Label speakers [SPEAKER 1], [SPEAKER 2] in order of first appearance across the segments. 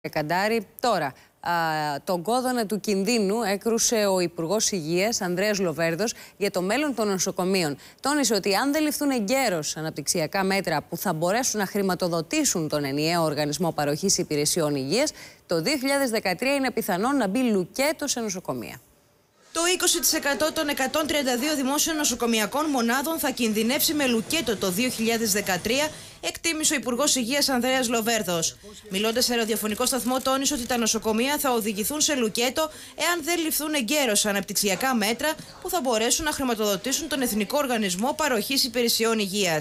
[SPEAKER 1] Ε, Καντάρι, Τώρα, α, τον κόδωνα του κινδύνου έκρουσε ο Υπουργός Υγείας, Ανδρέας Λοβέρδος, για το μέλλον των νοσοκομείων. Τόνισε ότι αν δεν ληφθούν εγκαίρως αναπτυξιακά μέτρα που θα μπορέσουν να χρηματοδοτήσουν τον ενιαίο Οργανισμό Παροχής Υπηρεσιών Υγείας, το 2013 είναι πιθανό να μπει λουκέτο σε νοσοκομεία.
[SPEAKER 2] Το 20% των 132 δημόσιων νοσοκομιακών μονάδων θα κινδυνεύσει με λουκέτο το 2013, εκτίμησε ο Υπουργός Υγείας Ανδρέας Λοβέρδος. Μιλώντας σε ραδιοφωνικό σταθμό, τόνισε ότι τα νοσοκομεία θα οδηγηθούν σε λουκέτο εάν δεν ληφθούν εγκαίρως αναπτυξιακά μέτρα που θα μπορέσουν να χρηματοδοτήσουν τον Εθνικό Οργανισμό Παροχής Υπηρεσιών Υγείας.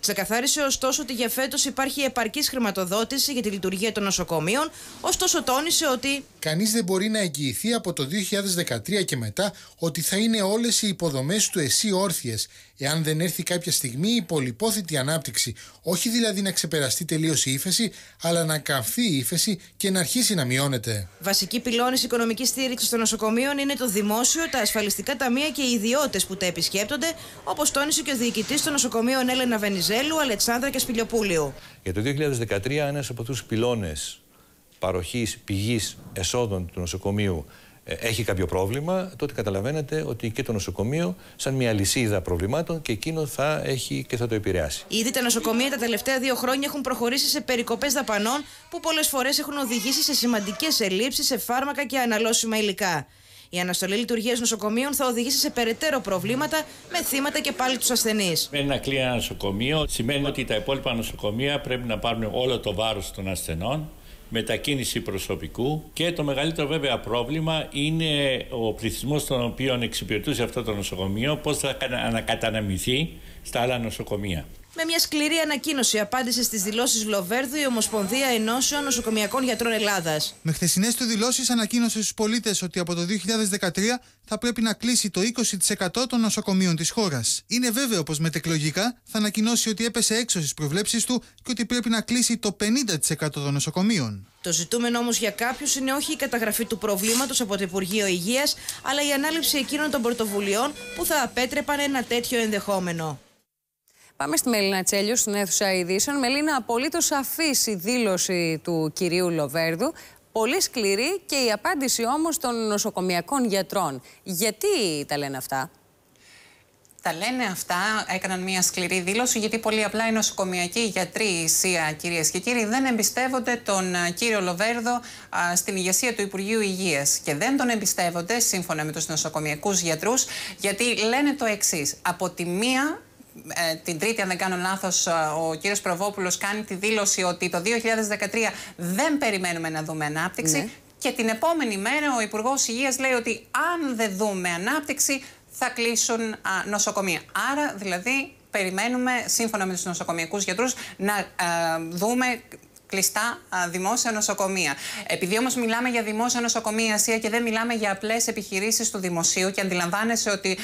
[SPEAKER 2] Ξεκαθάρισε ωστόσο ότι για φέτος υπάρχει επαρκής χρηματοδότηση για τη λειτουργία των νοσοκομείων, ωστόσο τόνισε ότι. Κανείς δεν μπορεί να εγγυηθεί από το 2013 και μετά ότι θα είναι όλες οι υποδομές του ΕΣΥ όρθιες, εάν δεν έρθει κάποια στιγμή η πολυπόθητη ανάπτυξη. Όχι δηλαδή να ξεπεραστεί τελείως η ύφεση, αλλά να καυθεί η ύφεση και να αρχίσει να μειώνεται. Βασική πυλώνη οικονομικής στήριξης των νοσοκομείων είναι το δημόσιο, τα ασφαλιστικά ταμεία και οι ιδιώτες που τα επισκέπτονται, όπως τόνισε και ο διοικητής των νοσοκομείων Έλενα Βενιζέλη. Βενιζέλου, και Για το 2013, ένας από τους πυλώνες παροχής πηγής εσόδων του νοσοκομείου ε, έχει κάποιο πρόβλημα, τότε καταλαβαίνετε ότι και το νοσοκομείο, σαν μια λυσίδα προβλημάτων, και εκείνο θα έχει και θα το επηρεάσει. Ήδη τα νοσοκομεία τα τελευταία δύο χρόνια έχουν προχωρήσει σε περικοπές δαπανών που πολλές φορές έχουν οδηγήσει σε σημαντικές ελλείψεις σε φάρμακα και αναλώσιμα υλικά. Η αναστολή λειτουργίας νοσοκομείων θα οδηγήσει σε περαιτέρω προβλήματα με θύματα και πάλι τους ασθενείς.
[SPEAKER 1] Σημαίνει να κλείνει ένα νοσοκομείο, σημαίνει ότι τα υπόλοιπα νοσοκομεία πρέπει να πάρουν όλο το βάρος των ασθενών μετακίνηση προσωπικού
[SPEAKER 3] και το μεγαλύτερο βέβαια πρόβλημα είναι ο πληθυσμός τον οποίο εξυπηρετούσε αυτό το νοσοκομείο πώς θα ανακαταναμηθεί στα άλλα νοσοκομεία.
[SPEAKER 2] Με μια σκληρή ανακοίνωση απάντησε στις δηλώσεις Λοβέρδου η Ομοσπονδία Ενώσεων Νοσοκομιακών Γιατρών Ελλάδας.
[SPEAKER 3] Με χθεσινές του δηλώσεις ανακοίνωσε στους πολίτες ότι από το 2013 θα πρέπει να κλείσει το 20% των νοσοκομείων της χώρας. Είναι βέβαιο πως τεκλογικά θα ανακοινώσει ότι έπεσε έξω στις προβλέψεις του και ότι πρέπει να κλείσει το 50% των νοσοκομείων.
[SPEAKER 2] Το ζητούμενο όμως για κάποιους είναι όχι η καταγραφή του προβλήματος από το Υπουργείο Υγείας, αλλά η ανάληψη εκείνων των πρωτοβουλειών που θα απέτρεπαν ένα τέτοιο ενδεχόμενο. Πάμε στη Μελίνα
[SPEAKER 1] Τσέλιου, στην αίθουσα ειδήσεων. Μελίνα, απολύτως σαφής η δήλωση του κυρίου Λοβέρδου. Πολύ σκληρή και η απάντηση όμως των νοσοκομιακών γιατρών. Γιατί τα λένε αυτά.
[SPEAKER 3] Τα λένε αυτά, έκαναν μια σκληρή δήλωση, γιατί πολύ απλά οι νοσοκομιακοί γιατροί, η ΣΥΑ, κυρίες και κύριοι, δεν εμπιστεύονται τον ε, κύριο Λοβέρδο α, στην ηγεσία του Υπουργείου Υγείας. Και δεν τον εμπιστεύονται, σύμφωνα με τους νοσοκομιακούς γιατρούς, γιατί λένε το εξής. Από τη μία, ε, την Τρίτη, αν δεν κάνω λάθος, ε, ο κύριος Προβόπουλος κάνει τη δήλωση ότι το 2013 δεν περιμένουμε να δούμε ανάπτυξη. Ναι. Και την επόμενη μέρα ο Υπουργός Υγείας λέει ότι αν δεν δούμε ανάπτυξη θα κλείσουν νοσοκομεία. Άρα δηλαδή περιμένουμε σύμφωνα με τους νοσοκομειακούς γιατρούς να ε, δούμε κλειστά δημόσια νοσοκομεία. Επειδή όμως μιλάμε για δημόσια νοσοκομεία, Ασία, και δεν μιλάμε για απλές επιχειρήσεις του δημοσίου, και αντιλαμβάνεσαι ότι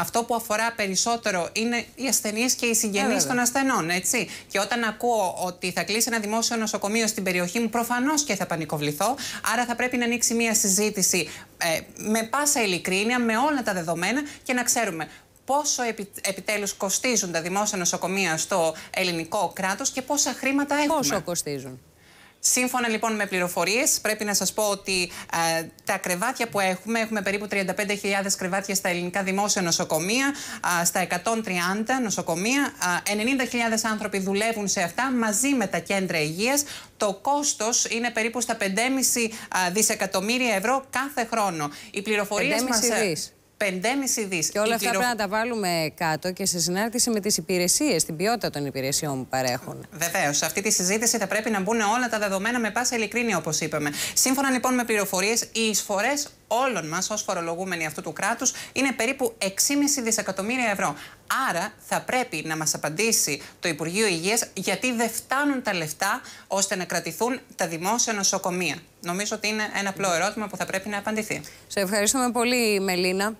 [SPEAKER 3] αυτό που αφορά περισσότερο είναι οι ασθενείς και οι συγγενείς ε, των ασθενών. Έτσι. Και όταν ακούω ότι θα κλείσει ένα δημόσιο νοσοκομείο στην περιοχή μου, προφανώς και θα πανικοβληθώ. Άρα θα πρέπει να ανοίξει μια συζήτηση ε, με πάσα ειλικρίνεια, με όλα τα δεδομένα και να ξέρουμε πόσο επι, επιτέλους κοστίζουν τα δημόσια νοσοκομεία στο ελληνικό κράτος και πόσα χρήματα έχουν; Πόσο κοστίζουν. Σύμφωνα λοιπόν με πληροφορίες, πρέπει να σας πω ότι ε, τα κρεβάτια που έχουμε, έχουμε περίπου 35.000 κρεβάτια στα ελληνικά δημόσια νοσοκομεία, στα 130 νοσοκομεία. 90.000 άνθρωποι δουλεύουν σε αυτά μαζί με τα κέντρα υγείας. Το κόστος είναι περίπου στα 5,5 δισεκατομμύρια ευρώ κάθε χρόνο. Οι πληροφορίες μας. Ε, 5,5 δις. Και όλα αυτά πρέπει να τα
[SPEAKER 1] βάλουμε κάτω και σε συνάρτηση με τις υπηρεσίες, την ποιότητα των
[SPEAKER 3] υπηρεσιών που παρέχουν. Βεβαίως. Σε αυτή τη συζήτηση θα πρέπει να μπουν όλα τα δεδομένα με πάσα ειλικρίνεια, όπως είπαμε. Σύμφωνα λοιπόν με πληροφορίες, οι εισφορές όλων μας ως φορολογούμενοι αυτού του κράτους είναι περίπου 6,5 δισεκατομμύρια ευρώ. Άρα θα πρέπει να μας απαντήσει το Υπουργείο Υγείας γιατί δεν φτάνουν τα λεφτά ώστε να κρατηθούν τα δημόσια νοσοκομεία.
[SPEAKER 2] Νομίζω ότι είναι ένα απλό ερώτημα που θα πρέπει να απαντηθεί. Σε ευχαριστούμε πολύ, Μελίνα.